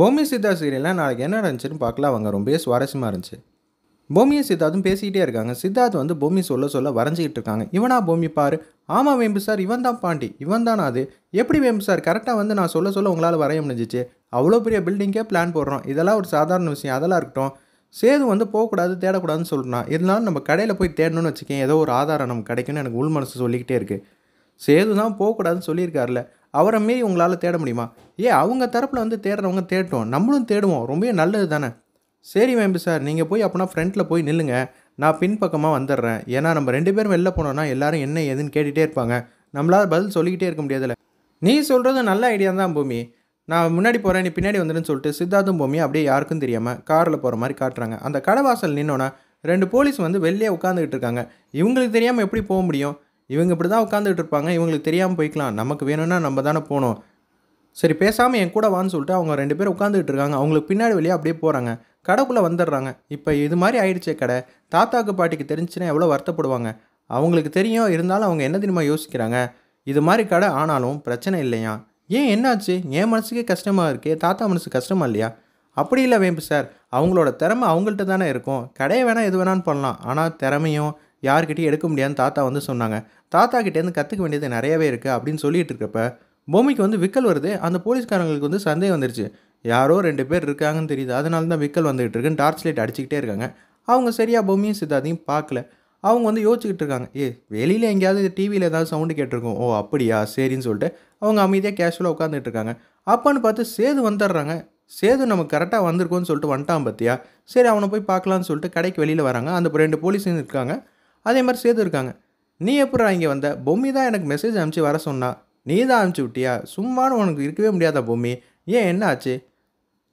பூமி சித்தா சீரியலில் நாளைக்கு என்ன நடந்துச்சுன்னு பார்க்கலாம் அவங்க ரொம்பவே சுவாரஸ்யமாக இருந்துச்சு பூமியும் சித்தார்த்தும் பேசிக்கிட்டே இருக்காங்க சித்தார்த் வந்து பூமி சொல்ல சொல்ல வரைஞ்சிக்கிட்டு இருக்காங்க இவனா பூமி பாரு ஆமாம் வேம்பு சார் இவன் தான் பாண்டி இவன் தான் அது எப்படி வேம்பு சார் கரெக்டாக வந்து நான் சொல்ல சொல்ல உங்களால் வரைய முடிஞ்சிச்சு அவ்வளோ பெரிய பில்டிங்கே பிளான் போடுறோம் இதெல்லாம் ஒரு சாதாரண விஷயம் அதெல்லாம் இருக்கட்டும் சேது வந்து போகக்கூடாது தேடக்கூடாதுன்னு சொல்கிறான் இருந்தாலும் நம்ம கடையில் போய் தேடணும்னு வச்சுக்கேன் ஏதோ ஒரு ஆதாரம் நமக்கு கிடைக்குன்னு எனக்கு உள் மனசு சொல்லிக்கிட்டே இருக்குது சேது தான் போகக்கூடாதுன்னு சொல்லியிருக்காருல அவரை மீறி உங்களால் தேட முடியுமா ஏ அவங்க தரப்பில் வந்து தேடுறவங்க தேட்டோம் நம்மளும் தேடுவோம் ரொம்ப நல்லது தானே சரி மேம்பு சார் நீங்கள் போய் அப்படின்னா ஃப்ரண்ட்டில் போய் நில்லுங்க நான் பின்பக்கமாக வந்துடுறேன் ஏன்னா நம்ம ரெண்டு பேரும் வெளில போனோம்னா எல்லோரும் என்ன ஏதுன்னு கேட்டுகிட்டே இருப்பாங்க நம்மளால் பதில் சொல்லிக்கிட்டே இருக்க முடியாதுல்ல நீ சொல்கிறது நல்ல ஐடியா தான் பூமி நான் முன்னாடி போகிறேன் நீ பின்னாடி வந்துடுன்னு சொல்லிட்டு சித்தார்த்தும் பூமி அப்படியே யாருக்கும் தெரியாமல் காரில் போகிற மாதிரி காட்டுறாங்க அந்த கடை வாசல் நின்னோன்னா ரெண்டு போலீஸ் வந்து வெளியே உட்காந்துக்கிட்டு இருக்காங்க இவங்களுக்கு தெரியாமல் எப்படி போக முடியும் இவங்க இப்படி தான் உட்காந்துக்கிட்டு இருப்பாங்க இவங்களுக்கு தெரியாமல் போய்க்கலாம் நமக்கு வேணும்னா நம்ம தானே போகணும் சரி பேசாமல் என் கூட வான்னு சொல்லிட்டு அவங்க ரெண்டு பேரும் உட்காந்துக்கிட்டு இருக்காங்க அவங்களுக்கு பின்னாடி வழியாக அப்படியே போகிறாங்க கடைக்குள்ளே வந்துடுறாங்க இப்போ இது மாதிரி ஆயிடுச்சே கடை தாத்தாக்கு பாட்டிக்கு தெரிஞ்சுன்னா எவ்வளோ வருத்தப்படுவாங்க அவங்களுக்கு தெரியும் இருந்தாலும் அவங்க என்ன தெரியுமா யோசிக்கிறாங்க இது மாதிரி கடை ஆனாலும் பிரச்சனை இல்லையா ஏன் என்னாச்சு என் மனசுக்கே கஷ்டமாக இருக்கே தாத்தா மனசு கஷ்டமா இல்லையா அப்படி இல்லை வேம்பு சார் அவங்களோட திறமை அவங்கள்ட்ட தானே இருக்கும் கடையை வேணால் எது வேணான்னு பண்ணலாம் ஆனால் திறமையும் யார்கிட்டையும் எடுக்க முடியாதுன்னு தாத்தா வந்து சொன்னாங்க தாத்தா கிட்டேருந்து கற்றுக்க வேண்டியது நிறையவே இருக்குது அப்படின்னு சொல்லிட்டு இருக்கப்ப பொம்மைக்கு வந்து விக்கல் வருது அந்த போலீஸ்காரங்களுக்கு வந்து சந்தேகம் வந்துருச்சு யாரோ ரெண்டு பேர் இருக்காங்கன்னு தெரியுது அதனால தான் விக்கல் வந்துகிட்டு இருக்குன்னு டார்ச் லைட் அடிச்சுக்கிட்டே இருக்காங்க அவங்க சரியாக பொம்மையும் சித்தாதையும் பார்க்கல அவங்க வந்து யோசிச்சுக்கிட்டு இருக்காங்க ஏ வெளியில் எங்கேயாவது டிவியில் ஏதாவது சவுண்டு கேட்டிருக்கோம் ஓ அப்படியா சரின்னு சொல்லிட்டு அவங்க அமைதியாக கேஷுவலாக உட்காந்துட்டு இருக்காங்க அப்பான்னு பார்த்து சேது வந்துடுறாங்க சேது நமக்கு கரெக்டாக வந்திருக்கோன்னு சொல்லிட்டு வந்துட்டான் பார்த்தியா சரி அவனை போய் பார்க்கலான்னு சொல்லிட்டு கடைக்கு வெளியில் வராங்க அந்த ரெண்டு போலீஸும் இருக்காங்க அதே மாதிரி சேர்த்துருக்காங்க நீ எப்படா இங்கே வந்த பொம்மி தான் எனக்கு மெசேஜ் அனுப்பிச்சு வர சொன்னா நீ தான் அனுப்பிச்சி விட்டியா சும்மானு உனக்கு இருக்கவே முடியாத பொம்மி ஏன் என்ன ஆச்சு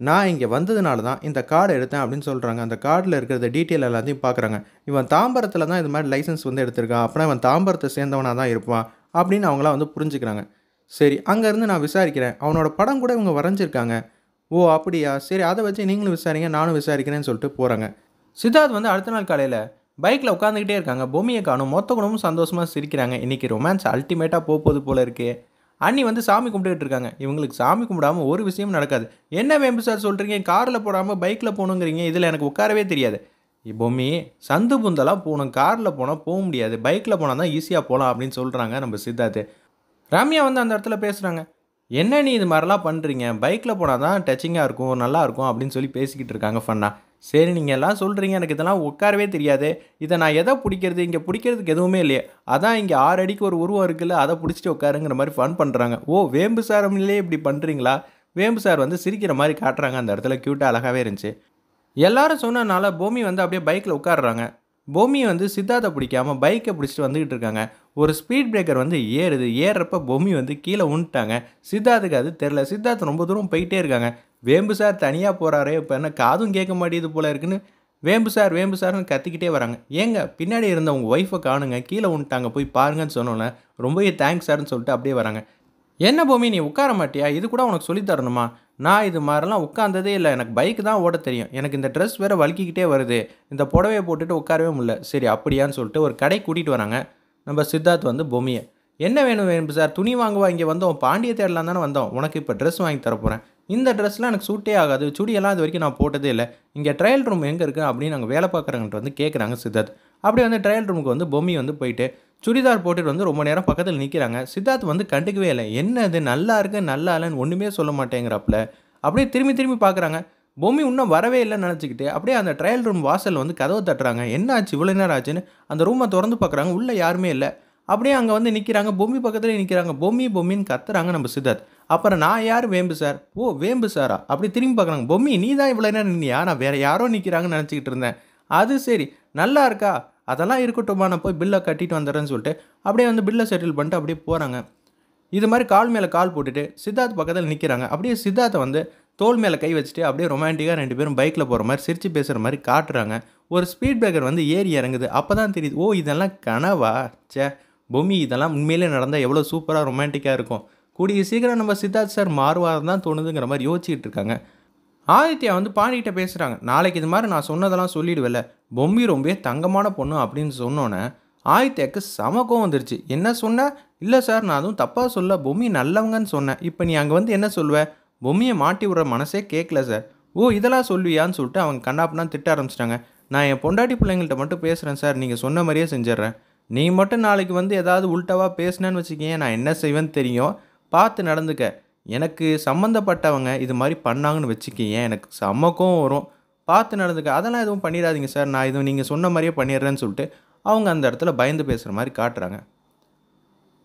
நான் இங்கே வந்ததுனால தான் இந்த கார்டு எடுத்தேன் அப்படின்னு சொல்கிறாங்க அந்த கார்டில் இருக்கிற டீட்டெயில் எல்லாத்தையும் பார்க்குறாங்க இவன் தாம்பரத்தில் தான் இது மாதிரி லைசன்ஸ் வந்து எடுத்திருக்கான் அப்படின்னா இவன் தாம்பரத்தை சேர்ந்தவனாக தான் இருப்பான் அப்படின்னு அவங்களாம் வந்து புரிஞ்சுக்கிறாங்க சரி அங்கேருந்து நான் விசாரிக்கிறேன் அவனோட படம் கூட இவங்க வரைஞ்சிருக்காங்க ஓ அப்படியா சரி அதை வச்சு நீங்களும் விசாரிங்க நானும் விசாரிக்கிறேன்னு சொல்லிட்டு போகிறாங்க சித்தார்த் வந்து அடுத்த நாள் காலையில் பைக்கில் உட்காந்துக்கிட்டே இருக்காங்க பொம்மியை காணும் மொத்த குணமும் சந்தோஷமாக சிரிக்கிறாங்க இன்றைக்கி ரொமான்ஸ் அல்டிமேட்டாக போகுது போல் இருக்குது அண்ணி வந்து சாமி கும்பிட்டுக்கிட்டு இருக்காங்க இவங்களுக்கு சாமி கும்பிடாமல் ஒரு விஷயம் நடக்காது என்ன வேம்பு சார் சொல்கிறீங்க காரில் போடாமல் பைக்கில் போகணுங்கிறீங்க இதில் எனக்கு உட்காரவே தெரியாது பொம்மி சந்து புந்தெல்லாம் போகணும் காரில் போனால் போக முடியாது பைக்கில் போனால் தான் ஈஸியாக போகலாம் அப்படின்னு சொல்கிறாங்க நம்ம சித்தார்த்து ரம்யா வந்து அந்த இடத்துல பேசுகிறாங்க என்ன நீ இது மாதிரிலாம் பண்ணுறீங்க பைக்கில் போனால் தான் டச்சிங்காக இருக்கும் நல்லாயிருக்கும் அப்படின்னு சொல்லி பேசிக்கிட்டு இருக்காங்க ஃபன்னா சரி நீங்கள் எல்லாம் சொல்கிறீங்க எனக்கு இதெல்லாம் உட்காரவே தெரியாது இதை நான் எதை பிடிக்கிறது இங்கே பிடிக்கிறதுக்கு எதுவுமே இல்லையே அதான் இங்கே ஆறு அடிக்கு ஒரு உருவம் இருக்குல்ல அதை பிடிச்சிட்டு உட்காருங்கிற மாதிரி ஃபன் பண்ணுறாங்க ஓ வேம்பு சாரம்லேயே இப்படி பண்ணுறீங்களா வேம்பு சார் வந்து சிரிக்கிற மாதிரி காட்டுறாங்க அந்த இடத்துல க்யூட்டாக அழகாகவே இருந்துச்சு எல்லாரும் சொன்னதுனால பூமி வந்து அப்படியே பைக்கில் உட்காடுறாங்க பொம்மி வந்து சித்தார்த்தை பிடிக்காமல் பைக்கை பிடிச்சிட்டு வந்துக்கிட்டு இருக்காங்க ஒரு ஸ்பீட் பிரேக்கர் வந்து ஏறுது ஏறுறப்ப பொம்மி வந்து கீழே உண்டுட்டாங்க சித்தார்த்துக்கு அது தெரில சித்தார்த் ரொம்ப தூரம் போயிட்டே இருக்காங்க வேம்பு சார் தனியாக போகிறாரே இப்போ என்ன காதும் கேட்க மாட்டேது போல இருக்குன்னு வேம்பு சார் வேம்பு சார்னு கத்திக்கிட்டே வராங்க ஏங்க பின்னாடி இருந்த உங்கள் ஒய்ஃபை காணுங்க கீழே உண்டுட்டாங்க போய் பாருங்கன்னு சொன்னோன்னே ரொம்பவே தேங்க்ஸ் சார்னு சொல்லிட்டு அப்படியே வராங்க என்ன பொம்மி நீ உட்கார மாட்டியா இது கூட உனக்கு சொல்லித்தரணுமா தரணுமா நான் இது மாதிரிலாம் உட்காந்ததே இல்லை எனக்கு பைக் தான் ஓட தெரியும் எனக்கு இந்த ட்ரெஸ் வேறு வலிக்கிக்கிட்டே வருது இந்த புடவையை போட்டுட்டு உட்காரவே முடியல சரி அப்படியான்னு சொல்லிட்டு ஒரு கடை கூட்டிகிட்டு வராங்க நம்ம சித்தார்த் வந்து பொம்மியை என்ன வேணும் வேணும் சார் துணி வாங்குவா இங்கே வந்தோம் பாண்டிய தேடலாம் தானே வந்தோம் உனக்கு இப்போ ட்ரெஸ் வாங்கி தரப்போகிறேன் இந்த ட்ரெஸ்லாம் எனக்கு சூட்டே ஆகாது சுடியெல்லாம் அது வரைக்கும் நான் போட்டதே இல்லை இங்கே ட்ரையல் ரூம் எங்கே இருக்குது அப்படின்னு நாங்கள் வேலை பார்க்குறவங்கள்ட்ட வந்து கேட்குறாங்க சித்தார்த் அப்படியே வந்து ட்ரையல் ரூமுக்கு வந்து பொம்மி வந்து போயிட்டு சுடிதார் போட்டுட்டு வந்து ரொம்ப நேரம் பக்கத்தில் நிற்கிறாங்க சித்தார்த் வந்து கண்டுக்கவே இல்லை என்ன இது நல்லா இருக்குது நல்லா இல்லைன்னு ஒன்றுமே சொல்ல மாட்டேங்கிறாப்புல அப்படியே திரும்பி திரும்பி பார்க்குறாங்க பொம்மி இன்னும் வரவே இல்லைன்னு நினச்சிக்கிட்டு அப்படியே அந்த ட்ரையல் ரூம் வாசலில் வந்து கதவை தட்டுறாங்க என்ன ஆச்சு இவ்வளோ நேரம் ஆச்சுன்னு அந்த ரூமை திறந்து பார்க்குறாங்க உள்ளே யாருமே இல்லை அப்படியே அங்கே வந்து நிற்கிறாங்க பொம்மி பக்கத்துலேயே நிற்கிறாங்க பொம்மி பொம்மின்னு கத்துறாங்க நம்ம சித்தார்த் அப்புறம் நான் யார் வேம்பு சார் ஓ வேம்பு சாரா அப்படி திரும்பி பார்க்குறாங்க பொம்மி நீ தான் இவ்வளோ நேரம் நின்னியா நான் வேறு யாரோ நிற்கிறாங்கன்னு நினச்சிக்கிட்டு இருந்தேன் அது சரி நல்லா இருக்கா அதெல்லாம் இருக்கட்டும்மா நான் போய் பில்லை கட்டிட்டு வந்துடுறேன்னு சொல்லிட்டு அப்படியே வந்து பில்லை செட்டில் பண்ணிட்டு அப்படியே போகிறாங்க இது மாதிரி கால் மேலே கால் போட்டுட்டு சித்தார்த் பக்கத்தில் நிற்கிறாங்க அப்படியே சித்தார்த்தை வந்து தோல் மேலே கை வச்சுட்டு அப்படியே ரொமான்டிக்காக ரெண்டு பேரும் பைக்கில் போகிற மாதிரி சிரித்து பேசுகிற மாதிரி காட்டுறாங்க ஒரு ஸ்பீட் பிரேக்கர் வந்து ஏறி இறங்குது அப்போ தான் தெரியுது ஓ இதெல்லாம் கனவா சே பொம்மி இதெல்லாம் உண்மையிலே நடந்தால் எவ்வளோ சூப்பராக ரொமான்டிக்காக இருக்கும் கூடிய சீக்கிரம் நம்ம சித்தார்த் சார் மாறுவார் தான் தோணுதுங்கிற மாதிரி யோசிச்சுட்டு இருக்காங்க ஆதித்யா வந்து பாண்டிகிட்ட பேசுகிறாங்க நாளைக்கு இது மாதிரி நான் சொன்னதெல்லாம் சொல்லிடுவேல பொம்மி ரொம்ப தங்கமான பொண்ணு அப்படின்னு சொன்னோன்னே ஆதித்யாவுக்கு சமக்கம் வந்துருச்சு என்ன சொன்ன இல்லை சார் நான் அதுவும் தப்பாக சொல்ல பொம்மி நல்லவங்கன்னு சொன்னேன் இப்போ நீ அங்கே வந்து என்ன சொல்லுவேன் பொம்மியை மாட்டி விடுற மனசே கேட்கல சார் ஓ இதெல்லாம் சொல்லுவியான்னு சொல்லிட்டு அவங்க கண்ணாப்புனா திட்ட ஆரம்பிச்சிட்டாங்க நான் என் பொண்டாட்டி பிள்ளைங்கள்ட்ட மட்டும் பேசுகிறேன் சார் நீங்கள் சொன்ன மாதிரியே செஞ்சிட்றேன் நீ மட்டும் நாளைக்கு வந்து ஏதாவது உள்டவாக பேசினேன்னு வச்சுக்கிங்க நான் என்ன செய்வேன்னு தெரியும் பார்த்து நடந்துக்க எனக்கு சம்மந்தப்பட்டவங்க இது மாதிரி பண்ணாங்கன்னு வச்சுக்கிங்க எனக்கு செம்மக்கும் வரும் பார்த்து நடந்துக்க அதெல்லாம் எதுவும் பண்ணிடாதீங்க சார் நான் இதுவும் நீங்கள் சொன்ன மாதிரியே பண்ணிடுறேன்னு சொல்லிட்டு அவங்க அந்த இடத்துல பயந்து பேசுகிற மாதிரி காட்டுறாங்க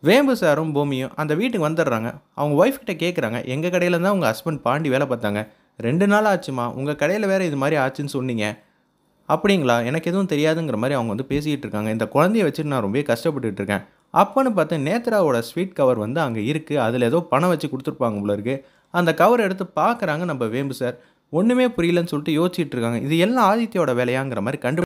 வேம்பு சாரும் பூமியும் அந்த வீட்டுக்கு வந்துடுறாங்க அவங்க ஒய்ஃப்கிட்ட கேட்குறாங்க எங்கள் கடையில் தான் உங்கள் ஹஸ்பண்ட் பாண்டி வேலை பார்த்தாங்க ரெண்டு நாள் ஆச்சுமா உங்கள் கடையில் வேறு இது மாதிரி ஆச்சுன்னு சொன்னீங்க அப்படிங்களா எனக்கு எதுவும் தெரியாதுங்கிற மாதிரி அவங்க வந்து பேசிக்கிட்டு இருக்காங்க இந்த குழந்தைய வச்சுட்டு நான் ரொம்பவே கஷ்டப்பட்டுட்டு இருக்கேன் அப்போன்னு பார்த்து நேத்ராவோட ஸ்வீட் கவர் வந்து அங்கே இருக்குது அதில் ஏதோ பணம் வச்சு கொடுத்துருப்பாங்க போல இருக்குது அந்த கவர் எடுத்து பார்க்குறாங்க நம்ம வேம்பு சார் ஒன்றுமே புரியலன்னு சொல்லிட்டு யோசிச்சுட்டு இருக்காங்க இது எல்லாம் ஆதித்யோட வேலையாங்கிற மாதிரி கண்டு